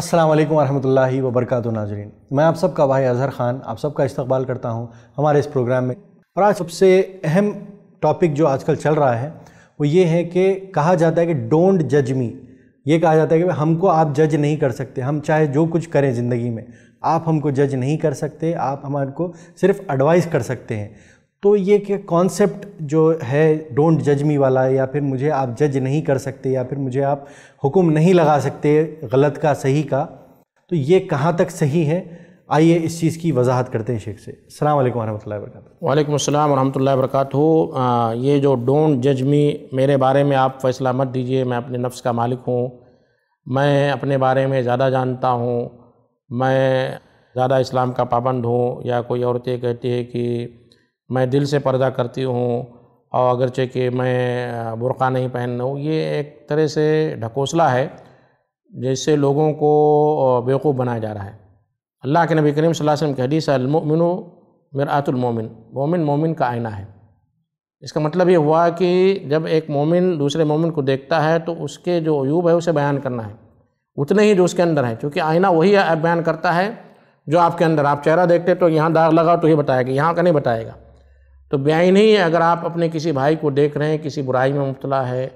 अस्सलाम वालेकुम वरहमतुल्लाहि वबरकत नाजरीन मैं आप सबका भाई अजहर ख़ान आप सबका इस्तकबाल करता हूँ हमारे इस प्रोग्राम में और आज सबसे अहम टॉपिक जो आजकल चल रहा है वो ये है कि कहा जाता है कि डोंट जज मी ये कहा जाता है कि हमको आप जज नहीं कर सकते हम चाहे जो कुछ करें ज़िंदगी में आप हमको जज नहीं कर सकते आप हमारे को सिर्फ एडवाइस कर सकते हैं तो ये कि कॉन्सेप्ट जो है डोंट जज मी वाला या फिर मुझे आप जज नहीं कर सकते या फिर मुझे आप हुक्म नहीं लगा सकते गलत का सही का तो ये कहाँ तक सही है आइए इस चीज़ की वजाहत करते हैं शेख से अल्लाम वरहमल वर्क वालेकुम अस्सलाम वरहमल वर्क ये जो डोंट जज मी मेरे बारे में आप फैसला मत दीजिए मैं अपने नफ्स का मालिक हूँ मैं अपने बारे में ज़्यादा जानता हूँ मैं ज़्यादा इस्लाम का पाबंद हूँ या कोई औरतें कहती है कि मैं दिल से पर्दा करती हूँ और अगरचे कि मैं बुरक़ा नहीं पहन रहा हूँ ये एक तरह से ढकोसला है जिससे लोगों को बेवकूफ़ बनाया जा रहा है अल्लाह के नबी करीम वसल्लम के हदीस अलमिन मरातुलमोमिन मोमिन मोमिन का आईना है इसका मतलब ये हुआ कि जब एक मोमिन दूसरे मोमिन को देखता है तो उसके जो अयूब है उसे बयान करना है उतने ही जो उसके अंदर है क्योंकि आईना वही बयान करता है जो आपके अंदर आप चेहरा देखते तो यहाँ दाग लगा तो ही बताएगा यहाँ का नहीं बताएगा तो ब्याई नहीं है अगर आप अपने किसी भाई को देख रहे हैं किसी बुराई में मुबतला है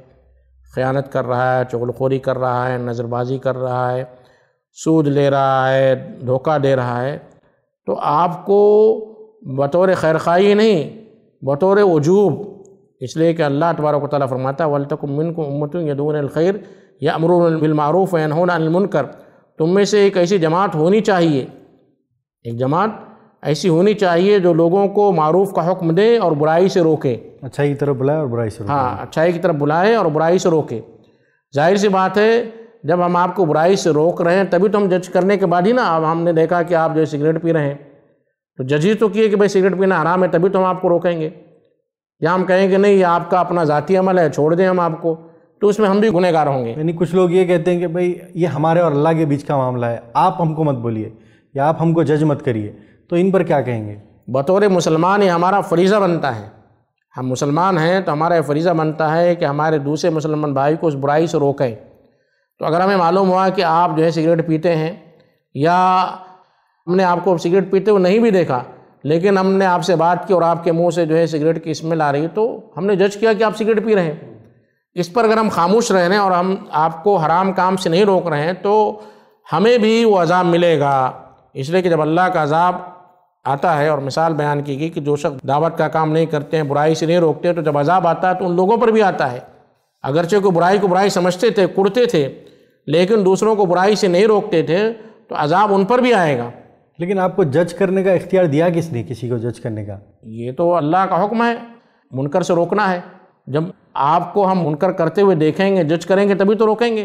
ख़यानत कर रहा है चगलखोरी कर रहा है नज़रबाजी कर रहा है सूद ले रहा है धोखा दे रहा है तो आपको बतौर खैर खाई नहीं बतौर वजूब इसलिए कि अल्लाह तबारक ताली फरमाता वलतकुमिन को उम्मत यदूनख़ैर या अमरूबिलमूफ़ अनहोन अलमुनकर तुम में से एक ऐसी जमात होनी चाहिए एक जमात ऐसी होनी चाहिए जो लोगों को मारूफ़ का हुक्म दे और बुराई से रोके अच्छाई की तरफ बुलाए और बुराई से रोके हाँ अच्छाई की तरफ बुलाए और बुराई से रोके जाहिर सी बात है जब हम आपको बुराई से रोक रहे हैं तभी तो हम जज करने के बाद ही ना अब हमने देखा कि आप जो सिगरेट पी रहे हैं तो जज ही तो किए कि भाई सिगरेट पीना हराम है तभी तो हम आपको रोकेंगे या हम कहेंगे नहीं ये आपका अपना ज़ाती अमल है छोड़ दें हम आपको तो उसमें हम भी गुनहगार होंगे यानी कुछ लोग ये कहते हैं कि भाई ये हमारे और अल्लाह के बीच का मामला है आप हमको मत बोलिए या आप हमको जज मत करिए तो इन पर क्या कहेंगे बतौर मुसलमान ये हमारा फरीज़ा बनता है हम मुसलमान हैं तो हमारा फरीज़ा बनता है कि हमारे दूसरे मुसलमान भाई को उस बुराई से रोकें तो अगर हमें मालूम हुआ कि आप जो है सिगरेट पीते हैं या हमने आपको सिगरेट पीते हुए नहीं भी देखा लेकिन हमने आपसे बात की और आपके मुंह से जो है सिगरेट की स्मेल आ रही तो हमने जज किया कि आप सिगरेट पी रहे हैं इस पर अगर हम खामोश रहें रहे हैं और हम आपको हराम काम से नहीं रोक रहे हैं तो हमें भी वो अज़ाब मिलेगा इसलिए कि जब अल्लाह का अज़ाब आता है और मिसाल बयान की गई कि जो शख्स दावत का काम नहीं करते हैं बुराई से नहीं रोकते तो जब अजाब आता है तो उन लोगों पर भी आता है अगरचे को बुराई को बुराई समझते थे कुड़ते थे लेकिन दूसरों को बुराई से नहीं रोकते थे तो अजाब उन पर भी आएगा लेकिन आपको जज करने का इख्तियार दिया किसने किसी को जज करने का ये तो अल्लाह का हुक्म है मुनकर से रोकना है जब आपको हम मुनकर करते हुए देखेंगे जज करेंगे तभी तो रोकेंगे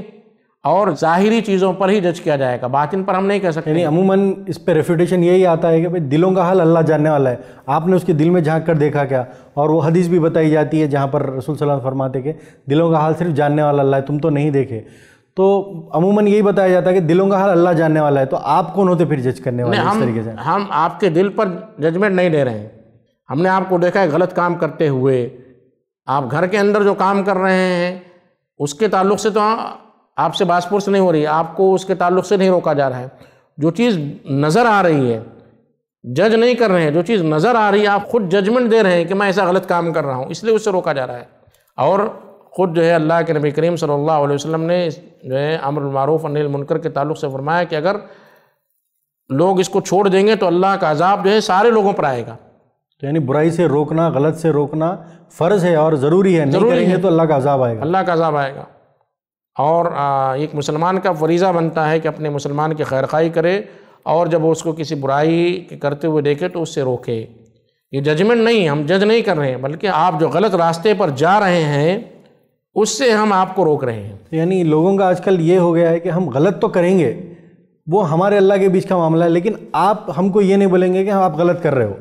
और ज़ाहिरी चीज़ों पर ही जज किया जाएगा बातिन पर हम नहीं कह सकते यानी अमूमन इस पर रेफ्यूटेशन यही आता है कि भाई दिलों का हाल अल्लाह जानने वाला है आपने उसके दिल में झांक कर देखा क्या और वो हदीस भी बताई जाती है जहाँ पर रसूल सल्लल्लाहु अलैहि फरमाते कि दिलों का हाल सिर्फ जानने वाला अल्लाह है तुम तो नहीं देखे तो अमूमन यही बताया जाता है कि दिलों का हाल अल्लाह जानने वाला है तो आप कौन होते फिर जज करने वाले इस तरीके से हम आपके दिल पर जजमेंट नहीं दे रहे हैं हमने आपको देखा है गलत काम करते हुए आप घर के अंदर जो काम कर रहे हैं उसके ताल्लुक से तो आपसे बासपुर से नहीं हो रही है आपको उसके ताल्लुक से नहीं रोका जा रहा है जो चीज़ नज़र आ रही है जज नहीं कर रहे हैं जो चीज़ नज़र आ रही है आप खुद जजमेंट दे रहे हैं कि मैं ऐसा गलत काम कर रहा हूँ इसलिए उससे रोका जा रहा है और ख़ुद जो है अल्लाह के नबी करीम सल्लल्लाहु अलैहि वसल्लम ने जो है अमरमारूफ़ अनिल मुनकर के ताल्लुक से फरमाया कि अगर लोग इसको छोड़ देंगे तो अल्लाह का अजाब जो है सारे लोगों पर आएगा तो यानी बुराई से रोकना गलत से रोकना फ़र्ज़ है और ज़रूरी है नहीं करेंगे तो अल्लाह का अजाब आएगा अल्लाह का अजाब आएगा और एक मुसलमान का फरीज़ा बनता है कि अपने मुसलमान की खैर खाई करे और जब उसको किसी बुराई के करते हुए देखे तो उससे रोके ये जजमेंट नहीं हम जज नहीं कर रहे हैं बल्कि आप जो गलत रास्ते पर जा रहे हैं उससे हम आपको रोक रहे हैं यानी लोगों का आजकल ये हो गया है कि हम गलत तो करेंगे वो हमारे अल्लाह के बीच का मामला है लेकिन आप हमको ये नहीं बोलेंगे कि हम आप गलत कर रहे हो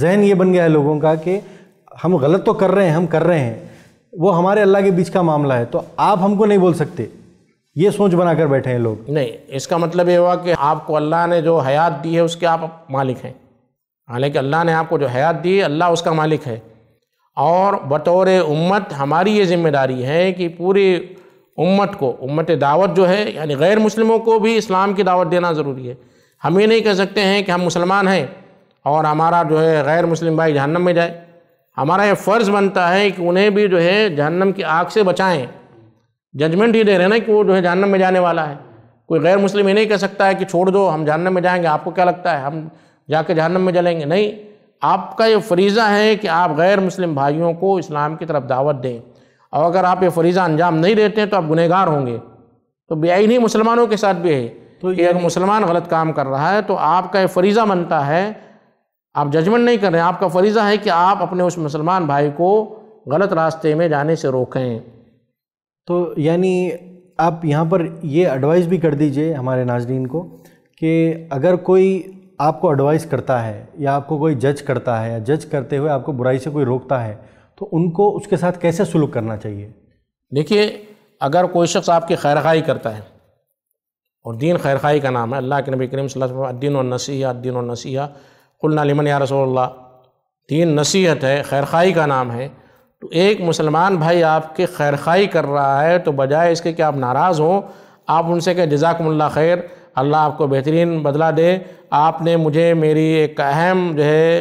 जहन ये बन गया है लोगों का कि हम गलत तो कर रहे हैं हम कर रहे हैं वो हमारे अल्लाह के बीच का मामला है तो आप हमको नहीं बोल सकते ये सोच बनाकर बैठे हैं लोग नहीं इसका मतलब ये हुआ कि आपको अल्लाह ने जो हयात दी है उसके आप मालिक हैं हालांकि अल्लाह ने आपको जो हयात दी है अल्लाह उसका मालिक है और बतौर उम्मत हमारी ये जिम्मेदारी है कि पूरी उम्मत को उम्मत दावत जो है यानी गैर मुस्लिमों को भी इस्लाम की दावत देना ज़रूरी है हम ये नहीं कह सकते हैं कि हम मुसलमान हैं और हमारा जो है गैर मुस्लिम भाई जहन्नम में जाए हमारा ये फ़र्ज़ बनता है कि उन्हें भी जो है जहन्नम की आग से बचाएं जजमेंट ही दे रहे हैं ना कि वो जो है जहन्नम में जाने वाला है कोई गैर मुस्लिम ये नहीं कह सकता है कि छोड़ दो हम जहन्नम में जाएंगे आपको क्या लगता है हम जाके जहन्नम में जलेंगे नहीं आपका ये फरीज़ा है कि आप गैर मुस्लिम भाइयों को इस्लाम की तरफ दावत दें और अगर आप ये फरीज़ा अंजाम नहीं देते हैं तो आप गुनहगार होंगे तो बेआई नहीं मुसलमानों के साथ भी है तो कि अगर मुसलमान गलत काम कर रहा है तो आपका ये फरीज़ा बनता है आप जजमेंट नहीं कर रहे हैं आपका फरीज़ा है कि आप अपने उस मुसलमान भाई को गलत रास्ते में जाने से रोकें तो यानी आप यहाँ पर ये एडवाइस भी कर दीजिए हमारे नाजरीन को कि अगर कोई आपको एडवाइस करता है या आपको कोई जज करता है या जज करते हुए आपको बुराई से कोई रोकता है तो उनको उसके साथ कैसे सुलूक करना चाहिए देखिए अगर कोई शख्स आपकी खैर खाई करता है और दीन खैर खाई का नाम है अल्लाह के नबी करीम सल्लल्लाहु अलैहि वसल्लम अद्दीन और नसीहा अद्दीन और नसीहा कुलना लिमन या रसोल्ला तीन नसीहत है खैर का नाम है तो एक मुसलमान भाई आपके खैर कर रहा है तो बजाय इसके कि आप नाराज़ हों आप उनसे कहें जजाकमल्ला खैर अल्लाह आपको बेहतरीन बदला दे आपने मुझे मेरी एक अहम जो है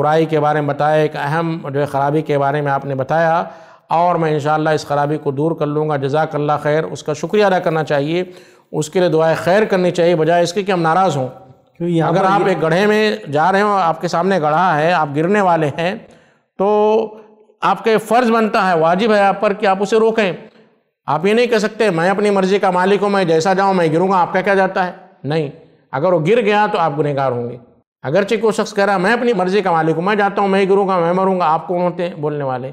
बुराई के बारे में बताया एक अहम जो है ख़राबी के बारे में आपने बताया और मैं इन इस ख़राबी को दूर कर लूँगा जजाकल्ला खैर उसका शुक्रिया अदा करना चाहिए उसके लिए दुआएँ खैर करनी चाहिए बजाय इसके कि हम नाराज़ हों क्योंकि अगर आप एक गढ़े में जा रहे हो आपके सामने गढ़ा है आप गिरने वाले हैं तो आपके फ़र्ज़ बनता है वाजिब है आप पर कि आप उसे रोकें आप ये नहीं कह सकते मैं अपनी मर्ज़ी का मालिक हूँ मैं जैसा जाऊँ मैं गिरूँगा आपका क्या जाता है नहीं अगर वो गिर गया तो आप गुनहगार होंगे अगरचे कोई शख्स कह रहा मैं अपनी मर्ज़ी का मालिक हूँ मैं जाता हूँ मैं गिरूँगा मैं मरूँगा आप कौन होते बोलने वाले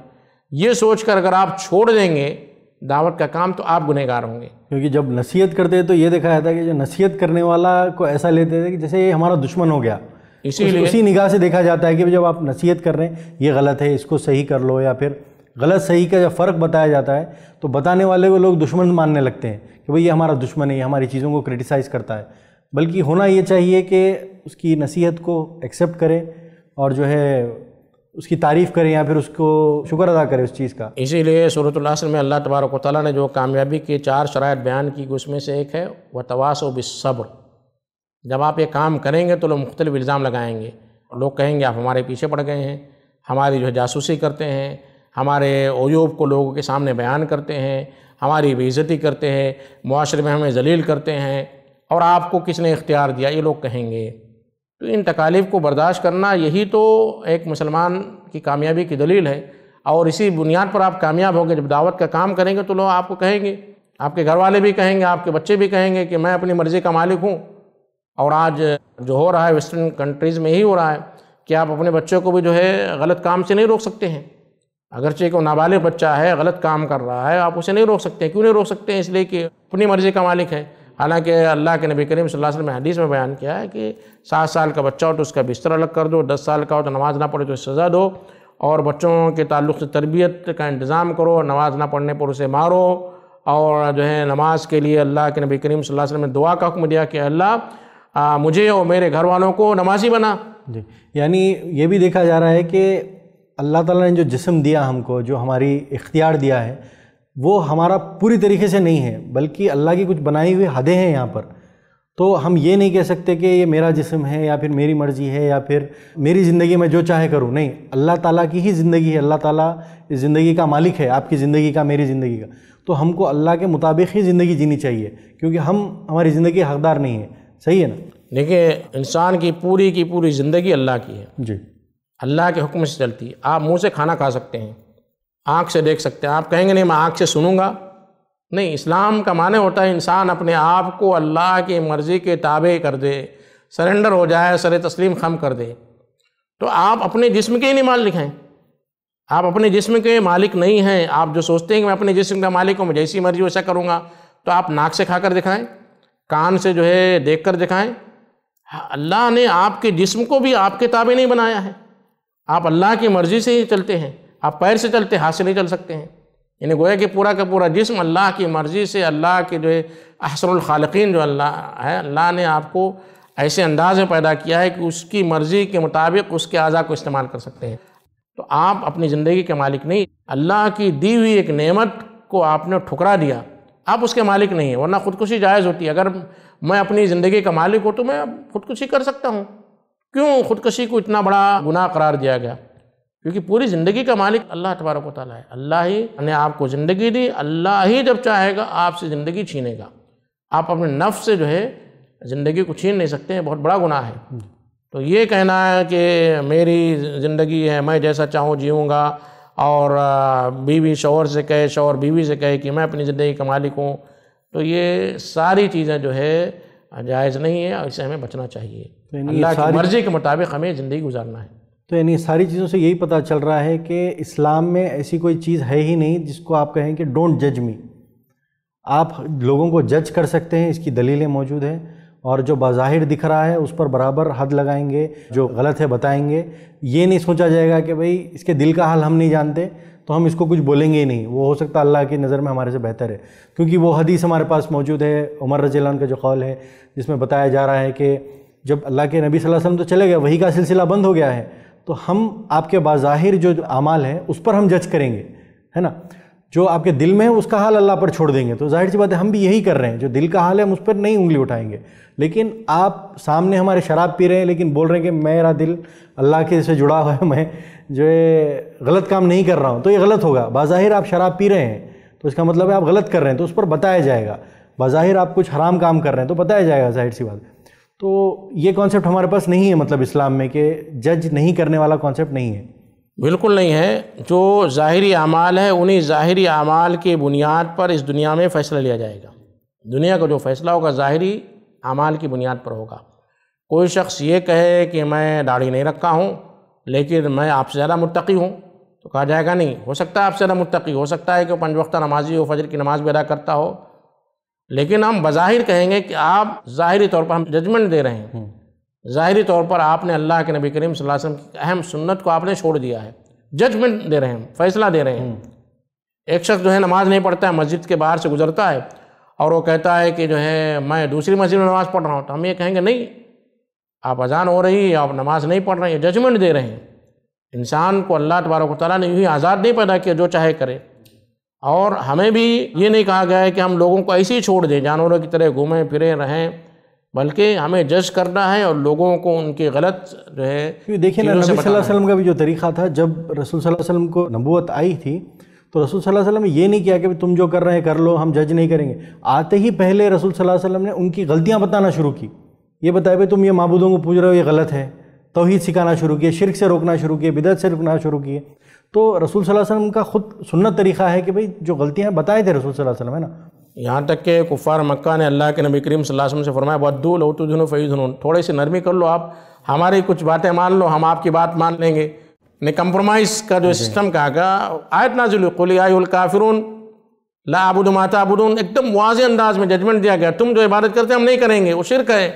ये सोच कर अगर आप छोड़ देंगे दावत का काम तो आप गुनहगार होंगे क्योंकि जब नसीहत करते तो ये देखा जाता है कि जो नसीहत करने वाला को ऐसा लेते थे कि जैसे ये हमारा दुश्मन हो गया इसीलिए उसी निगाह से देखा जाता है कि जब आप नसीहत कर रहे हैं ये गलत है इसको सही कर लो या फिर गलत सही का जब फ़र्क बताया जाता है तो बताने वाले को लोग दुश्मन मानने लगते हैं कि भाई ये हमारा दुश्मन है ये हमारी चीज़ों को क्रिटिसाइज़ करता है बल्कि होना ये चाहिए कि उसकी नसीहत को एक्सेप्ट करें और जो है उसकी तारीफ़ करें या फिर उसको शुक्र अदा करें उस चीज़ का इसीलिए सूरतलासर में अल्लाह तबारक ताली ने जो कामयाबी के चार शरात बयान की उसमें से एक है व तवास बिसब्र जब आप ये काम करेंगे तो लोग मुख्तलिफ इल्ज़ाम लगाएंगे लोग कहेंगे आप हमारे पीछे पड़ गए हैं हमारी जो है जासूसी करते हैं हमारे ओयूब को लोगों के सामने बयान करते हैं हमारी बेइज्जती करते हैं माशरे में हमें जलील करते हैं और आपको किसने इख्तियार दिया ये लोग कहेंगे तो इन तकालीफ को बर्दाश्त करना यही तो एक मुसलमान की कामयाबी की दलील है और इसी बुनियाद पर आप कामयाब होंगे जब दावत का काम करेंगे तो लोग आपको कहेंगे आपके घर वाले भी कहेंगे आपके बच्चे भी कहेंगे कि मैं अपनी मर्ज़ी का मालिक हूँ और आज जो हो रहा है वेस्टर्न कंट्रीज़ में ही हो रहा है कि आप अपने बच्चों को भी जो है गलत काम से नहीं रोक सकते हैं अगरचे को नाबालिग बच्चा है गलत काम कर रहा है आप उसे नहीं रोक सकते क्यों नहीं रोक सकते हैं इसलिए कि अपनी मर्ज़ी का मालिक है हालांकि अल्लाह के नबी करीम सल्लल्लाहु अलैहि वसल्लम ने हदीस में बयान किया है कि सात साल का बच्चा हो तो उसका बिस्तर अलग कर दो दस साल का हो तो नमाज ना पढ़े तो सज़ा दो और बच्चों के ताल्लुक से तरबियत का इंतज़ाम करो नमाज ना पढ़ने पर उसे मारो और जो है नमाज के लिए अल्लाह के नबी करीम सल्लल्लाहु अलैहि वसल्लम ने दुआ का हुक्म दिया कि अल्लाह मुझे और मेरे घर वालों को नमाजी बना जी यानी ये भी देखा जा रहा है कि अल्लाह ताला ने जो जिस्म दिया हमको जो हमारी इख्तियार दिया है वो हमारा पूरी तरीके से नहीं है बल्कि अल्लाह की कुछ बनाई हुई हदें हैं यहाँ पर तो हम ये नहीं कह सकते कि ये मेरा जिसम है या फिर मेरी मर्ज़ी है या फिर मेरी ज़िंदगी में जो चाहे करूँ नहीं अल्लाह ताला की ही ज़िंदगी है अल्लाह ताला इस ज़िंदगी का मालिक है आपकी ज़िंदगी का मेरी ज़िंदगी का तो हमको अल्लाह के मुताबिक ही ज़िंदगी जीनी चाहिए क्योंकि हम हमारी ज़िंदगी हकदार नहीं है सही है ना देखिए इंसान की पूरी की पूरी ज़िंदगी अल्लाह की है जी अल्लाह के हुक्म से चलती है आप मुँह से खाना खा सकते हैं आँख से देख सकते हैं आप कहेंगे नहीं मैं आँख से सुनूंगा नहीं इस्लाम का माने होता है इंसान अपने आप को अल्लाह की मर्ज़ी के ताबे कर दे सरेंडर हो जाए सर तस्लीम खम कर दे तो आप अपने जिस्म के ही नहीं मालिक हैं आप अपने जिस्म के मालिक नहीं हैं आप जो सोचते हैं कि मैं अपने जिस्म का मालिक हूँ मैं जैसी मर्जी वैसा करूँगा तो आप नाक से खा कर दिखाएँ कान से जो है देख कर दिखाएँ हाँ, अल्लाह ने आपके जिस्म को भी आपके ताबे नहीं बनाया है आप अल्लाह की मर्ज़ी से ही चलते हैं आप पैर से चलते हाथ से नहीं चल सकते हैं यानी गोया कि पूरा का पूरा जिसम अल्लाह की मर्ज़ी से अल्लाह के जो है अहसनखालकिन जो अल्लाह है अल्लाह ने आपको ऐसे अंदाज में पैदा किया है कि उसकी मर्ज़ी के मुताबिक उसके अज़ा को इस्तेमाल कर सकते हैं तो आप अपनी ज़िंदगी के मालिक नहीं अल्लाह की दी हुई एक नेमत को आपने ठुकरा दिया आप उसके मालिक नहीं हैं वरना ख़ुदकुशी जायज़ होती है अगर मैं अपनी ज़िंदगी का मालिक हूँ तो मैं खुदकुशी कर सकता हूँ क्यों खुदकुशी को इतना बड़ा गुनाह करार दिया गया क्योंकि पूरी ज़िंदगी का मालिक अल्लाह तबारक ताली है अल्लाह ही ने आपको ज़िंदगी दी अल्लाह ही जब चाहेगा आपसे ज़िंदगी छीनेगा आप अपने नफ से जो है ज़िंदगी को छीन नहीं सकते हैं बहुत बड़ा गुनाह है हम्म। तो ये कहना है कि मेरी ज़िंदगी है मैं जैसा चाहूँ जीऊँगा और बीवी शोहर से कहे शोहर बीवी से कहे कि मैं अपनी ज़िंदगी का मालिक हूँ तो ये सारी चीज़ें जो है जायज़ नहीं है और इसे हमें बचना चाहिए अल्लाह की मर्ज़ी के मुताबिक हमें ज़िंदगी गुजारना है तो यानी सारी चीज़ों से यही पता चल रहा है कि इस्लाम में ऐसी कोई चीज़ है ही नहीं जिसको आप कहें कि डोंट जज मी आप लोगों को जज कर सकते हैं इसकी दलीलें मौजूद हैं और जो बाहिर दिख रहा है उस पर बराबर हद लगाएंगे जो गलत है बताएंगे ये नहीं सोचा जाएगा कि भाई इसके दिल का हाल हम नहीं जानते तो हम इसको कुछ बोलेंगे ही नहीं वो हो सकता अल्लाह की नज़र में हमारे से बेहतर है क्योंकि वो हदीस हमारे पास मौजूद है उमर रजीलान का जो कौल है जिसमें बताया जा रहा है कि जब अल्लाह के नबी वसल्लम तो चले गए वही का सिलसिला बंद हो गया है तो हम आपके बाज़ाहिर जो अमाल हैं उस पर हम जज करेंगे है ना जो आपके दिल में है उसका हाल अल्लाह पर छोड़ देंगे तो जाहिर सी बात है हम भी यही कर रहे हैं जो दिल का हाल है हम उस पर नहीं उंगली उठाएंगे लेकिन आप सामने हमारे शराब पी रहे हैं लेकिन बोल रहे हैं कि मेरा दिल अल्लाह के से जुड़ा हुआ है मैं जो है गलत काम नहीं कर रहा हूँ तो ये गलत होगा बाज़ाहिर आप शराब पी रहे हैं तो इसका मतलब है आप गलत कर रहे हैं तो उस पर बताया जाएगा बाज़ाहिर आप कुछ हराम काम कर रहे हैं तो बताया जाएगा जाहिर सी बात तो ये कॉन्सेप्ट हमारे पास नहीं है मतलब इस्लाम में कि जज नहीं करने वाला कॉन्सेप्ट नहीं है बिल्कुल नहीं है जो ज़ाहरी अमाल है उन्हीं ज़ाहरी अमाल की बुनियाद पर इस दुनिया में फ़ैसला लिया जाएगा दुनिया का जो फ़ैसला होगा ज़ाहरी अमाल की बुनियाद पर होगा कोई शख्स ये कहे कि मैं दाढ़ी नहीं रखा हूँ लेकिन मैं आपसे ज़्यादा मुतकी हूँ तो कहा जाएगा नहीं हो सकता है आपसे ज़्यादा मुतकी हो सकता है कि पंच वक्त नमाजी हो फजर की नमाज़ भी अदा करता हो लेकिन हम बज़ाहिर कहेंगे कि आप ज़ाहरी तौर पर हम जजमेंट दे रहे हैं हम्म। ज़ाहरी तौर पर आपने अल्लाह के नबी करीम वसल्लम की अहम सुन्नत को आपने छोड़ दिया है जजमेंट दे रहे हैं फैसला दे रहे हैं हम्म। एक शख्स जो है नमाज़ नहीं पढ़ता है मस्जिद के बाहर से गुजरता है और वो कहता है कि जो है मैं दूसरी मस्जिद में नमाज़ पढ़ रहा हूँ तो हम ये कहेंगे नहीं आप अजान हो रही है आप नमाज़ नहीं पढ़ रहे हैं जजमेंट दे रहे हैं इंसान को अल्लाह तबारक ताली ने यूँ आज़ाद नहीं पैदा किया जो चाहे करे और हमें भी ये नहीं कहा गया है कि हम लोगों को ऐसे ही छोड़ दें जानवरों की तरह घूमें फिरें रहें बल्कि हमें जज करना है और लोगों को उनके गलत जो है देखिए ना नबी वसल्लम का भी जो तरीक़ा था जब रसूल वसल्लम को नबूत आई थी तो रसूल सल्लल्लाहु अलैहि वसल्लम ये नहीं किया कि तुम जो कर रहे हैं कर लो हम जज नहीं करेंगे आते ही पहले रसूल सल्लल्लाहु अलैहि वसल्लम ने उनकी गलतियाँ बताना शुरू की ये बताया भाई तुम ये महबूदों को पूज रहे हो ये गलत है तोहहीद सिखाना शुरू किए शिरक से रोकना शुरू किए बिदत से रोकना शुरू किए तो रसूल सल्लल्लाहु अलैहि वसल्लम का ख़ुद सुन्नत तरीक़ा है कि भाई जो गलतियाँ बताए थे रसूल सल्लल्लाहु अलैहि वसल्लम है ना यहाँ तक के कुफ़ार मक्का ने अल्लाह के नबी करीम वसल्लम से फरमाया बद्दू लौतुजन फ़ैजन थोड़ी सी नरमी कर लो आप हमारी कुछ बातें मान लो हम आपकी बात मान लेंगे ने कम्प्रोमाइज़ का जो सिस्टम कहा गया आयत नाजुल कुलियाल काफिरून ला अबुद माता आबुदून एकदम वाज अंदाज में जजमेंट दिया गया तुम जो इबादत करते हम नहीं करेंगे वो शिरक है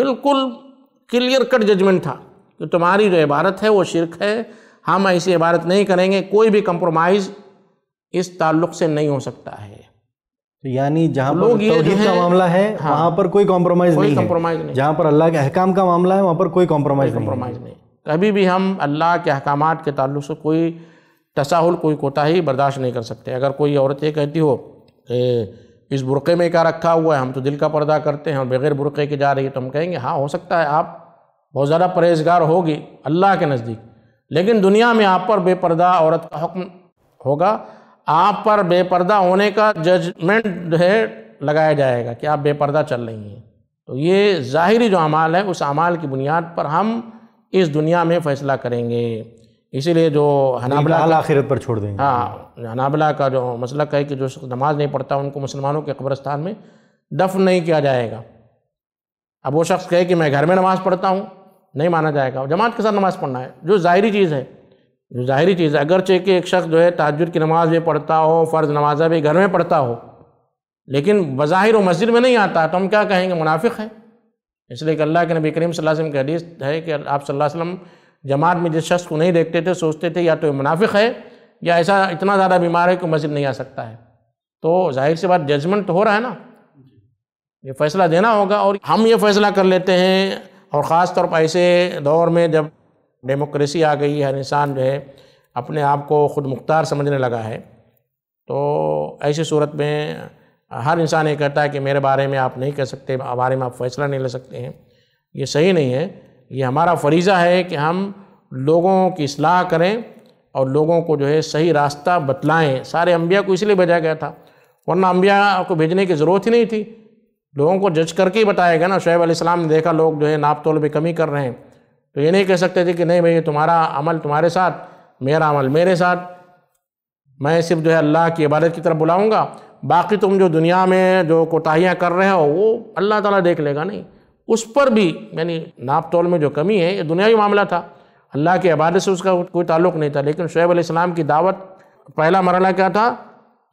बिल्कुल क्लियर कट जजमेंट था कि तुम्हारी जो इबारत है वो शिरक है हम ऐसी इबारत नहीं करेंगे कोई भी कंप्रोमाइज़ इस ताल्लुक से नहीं हो सकता है तो यानी जहाँ पर लोग ये का मामला है हाँ, वहां पर कोई कॉम्प्रोमाइज नहीं कॉम्प्रोमाइज नहीं जहाँ पर अल्लाह के अहकाम का मामला है वहाँ पर कोई कॉम्प्रोमाइज कॉम्प्रोमाइज नहीं कभी भी हम अल्लाह के अहकाम के ताल्लुक से कोई तसाहुल कोई कोताही बर्दाश्त नहीं कर सकते अगर कोई औरत ये कहती हो इस बुरक़े में क्या रखा हुआ है हम तो दिल का पर्दा करते हैं और बग़ैर बुरक़े के जा रही है तो हम कहेंगे हाँ हो सकता है आप बहुत ज़्यादा परहेजगार होगी अल्लाह के नज़दीक लेकिन दुनिया में आप पर बेपर्दा औरत का हुक्म होगा आप पर बेपर्दा होने का जजमेंट है लगाया जाएगा कि आप बेपर्दा चल रही हैं तो ये ज़ाहरी जो अमाल है उस अमाल की बुनियाद पर हम इस दुनिया में फ़ैसला करेंगे इसीलिए जो हनाबला आखिरत पर छोड़ देंगे हाँ हनाबला का जो मसला है कि जो नमाज नहीं पढ़ता उनको मुसलमानों के कब्रस्तान में दफन नहीं किया जाएगा अब वो शख्स कहे कि मैं घर में नमाज़ पढ़ता हूँ नहीं माना जाएगा जमात के साथ नमाज़ पढ़ना है जो ज़ाहरी चीज़ है जो ज़ाहरी चीज़ है अगरचे कि एक शख्स जो है ताजुर की नमाज़ भी पढ़ता हो फ़र्ज़ नमाजा भी घर में पढ़ता हो लेकिन बज़ाहिर व मस्जिद में नहीं आता तो हम क्या कहेंगे मुनाफिक है इसलिए कि अल्लाह के नबी करीम वसल्लम की हदीस है कि आप सल्लल्लाहु अलैहि वसल्लम जमात में जिस शख्स को नहीं देखते थे सोचते थे या तो मुनाफिक है या ऐसा इतना ज़्यादा बीमार है कि मस्जिद नहीं आ सकता है तो जाहिर सी बात जजमेंट तो हो रहा है ना ये फैसला देना होगा और हम ये फैसला कर लेते हैं और ख़ास तौर पर ऐसे दौर में जब डेमोक्रेसी आ गई हर इंसान जो है अपने आप को ख़ुद मुख्तार समझने लगा है तो ऐसी सूरत में हर इंसान ये कहता है कि मेरे बारे में आप नहीं कह सकते बारे में आप फ़ैसला नहीं ले सकते हैं ये सही नहीं है ये हमारा फरीज़ा है कि हम लोगों की असलाह करें और लोगों को जो है सही रास्ता बतलाएँ सारे अम्बिया को इसलिए भेजा गया था वरना अम्बिया को भेजने की ज़रूरत ही नहीं थी लोगों को जज करके ही बताया गया ना शुएब आसमाम ने देखा लोग जो है नाप तोल में कमी कर रहे हैं तो ये नहीं कह सकते थे कि नहीं भाई तुम्हारा अमल तुम्हारे साथ मेरा अमल मेरे साथ मैं सिर्फ जो है अल्लाह की इबादत की तरफ बुलाऊँगा बाकी तुम जो दुनिया में जो कोताहियाँ कर रहे हो वो अल्लाह तला देख लेगा नहीं उस पर भी यानी नाप तोल में जो कमी है ये दुनियावी मामला था अल्लाह के इबादत से उसका कोई ताल्लुक नहीं था लेकिन शुएब अलैहिस्सलाम की दावत पहला मरला क्या था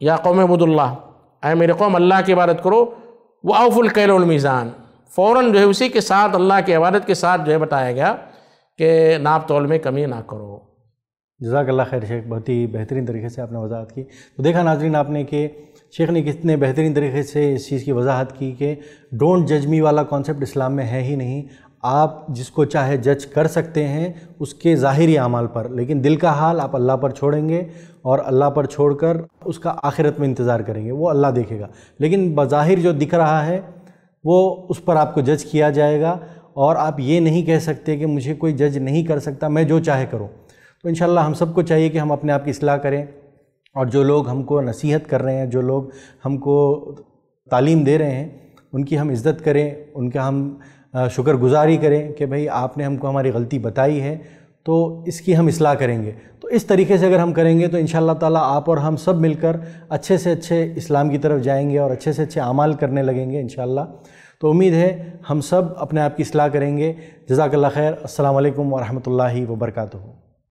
या कौम अबुदुल्ला आए मेरे कौम अल्लाह की इबादत करो वह अवफुल कैलमीज़ान फ़ौर जो है उसी के साथ अल्लाह की इबादत के साथ जो है बताया गया कि नाप तोल में कमी ना करो जजाकल्ला खैर शेख बहुत ही बेहतरीन तरीके से आपने वजाहत की तो देखा नाजरीन आपने कि शेख ने कितने बेहतरीन तरीके से इस चीज़ की वजाहत की कि डोंट जज मी वाला कॉन्सेप्ट इस्लाम में है ही नहीं आप जिसको चाहे जज कर सकते हैं उसके ज़ाहरी अमाल पर लेकिन दिल का हाल आप अल्लाह पर छोड़ेंगे और अल्लाह पर छोड़कर उसका आखिरत में इंतज़ार करेंगे वो अल्लाह देखेगा लेकिन बज़ाहिर जो दिख रहा है वो उस पर आपको जज किया जाएगा और आप ये नहीं कह सकते कि मुझे कोई जज नहीं कर सकता मैं जो चाहे करूँ तो इन हम सबको चाहिए कि हम अपने आप की असलाह करें और जो लोग हमको नसीहत कर रहे हैं जो लोग हमको तालीम दे रहे हैं उनकी हम इज़्ज़त करें उनका हम शुक्रगुजारी करें कि भाई आपने हमको हमारी गलती बताई है तो इसकी हम असलाह करेंगे तो इस तरीके से अगर हम करेंगे तो इन ताला आप और हम सब मिलकर अच्छे से अच्छे इस्लाम की तरफ जाएंगे और अच्छे से अच्छे अमाल करने लगेंगे इन तो उम्मीद है हम सब अपने आप की असलाह करेंगे जजाकल्ला खैर अल्लाम वरहमल वर्का